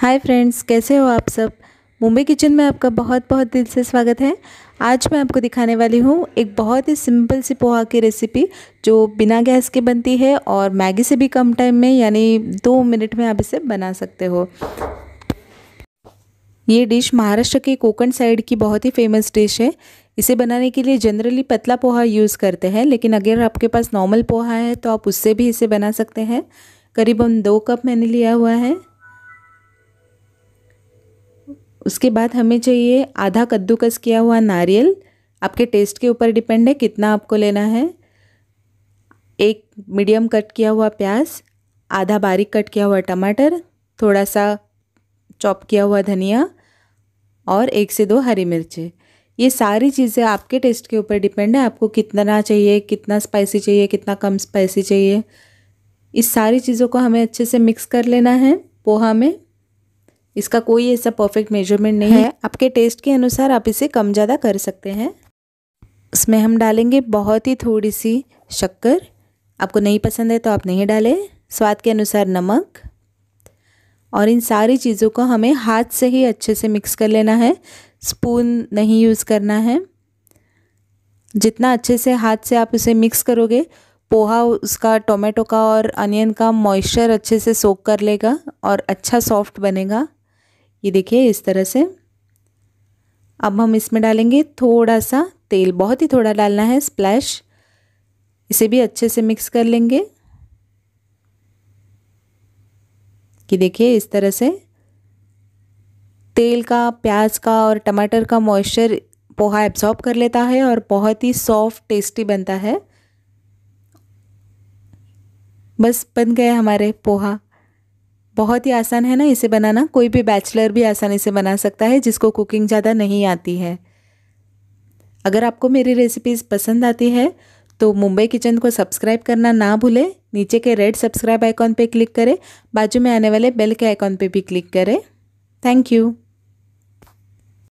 hi friends कैसे हो आप सब मुंबई किचन में आपका बहुत बहुत दिल से स्वागत है आज मैं आपको दिखाने वाली हूँ एक बहुत ही सिंपल सी पोहा की रेसिपी जो बिना गैस के बनती है और मैगी से भी कम टाइम में यानी दो मिनट में आप इसे बना सकते हो ये डिश महाराष्ट्र के कोकण साइड की बहुत ही फेमस डिश है इसे बनाने के लिए जनरली पतला पोहा यूज़ करते हैं लेकिन अगर आपके पास नॉर्मल पोहा है तो आप उससे भी इसे बना सकते हैं करीबन दो कप मैंने लिया हुआ है उसके बाद हमें चाहिए आधा कद्दूकस किया हुआ नारियल आपके टेस्ट के ऊपर डिपेंड है कितना आपको लेना है एक मीडियम कट किया हुआ प्याज आधा बारीक कट किया हुआ टमाटर थोड़ा सा चॉप किया हुआ धनिया और एक से दो हरी मिर्चें ये सारी चीज़ें आपके टेस्ट के ऊपर डिपेंड है आपको कितना चाहिए कितना स्पाइसी चाहिए कितना कम स्पाइसी चाहिए इस सारी चीज़ों को हमें अच्छे से मिक्स कर लेना है पोहा में इसका कोई ऐसा परफेक्ट मेजरमेंट नहीं है आपके टेस्ट के अनुसार आप इसे कम ज़्यादा कर सकते हैं इसमें हम डालेंगे बहुत ही थोड़ी सी शक्कर आपको नहीं पसंद है तो आप नहीं डालें स्वाद के अनुसार नमक और इन सारी चीज़ों को हमें हाथ से ही अच्छे से मिक्स कर लेना है स्पून नहीं यूज़ करना है जितना अच्छे से हाथ से आप उसे मिक्स करोगे पोहा उसका टोमेटो का और अनियन का मॉइस्चर अच्छे से सोक कर लेगा और अच्छा सॉफ्ट बनेगा ये देखिए इस तरह से अब हम इसमें डालेंगे थोड़ा सा तेल बहुत ही थोड़ा डालना है स्प्लैश इसे भी अच्छे से मिक्स कर लेंगे कि देखिए इस तरह से तेल का प्याज का और टमाटर का मॉइस्चर पोहा एब्जॉर्ब कर लेता है और बहुत ही सॉफ्ट टेस्टी बनता है बस बन गया हमारे पोहा बहुत ही आसान है ना इसे बनाना कोई भी बैचलर भी आसानी से बना सकता है जिसको कुकिंग ज़्यादा नहीं आती है अगर आपको मेरी रेसिपीज़ पसंद आती है तो मुंबई किचन को सब्सक्राइब करना ना भूलें नीचे के रेड सब्सक्राइब आइकॉन पे क्लिक करें बाजू में आने वाले बेल के आइकॉन पे भी क्लिक करें थैंक यू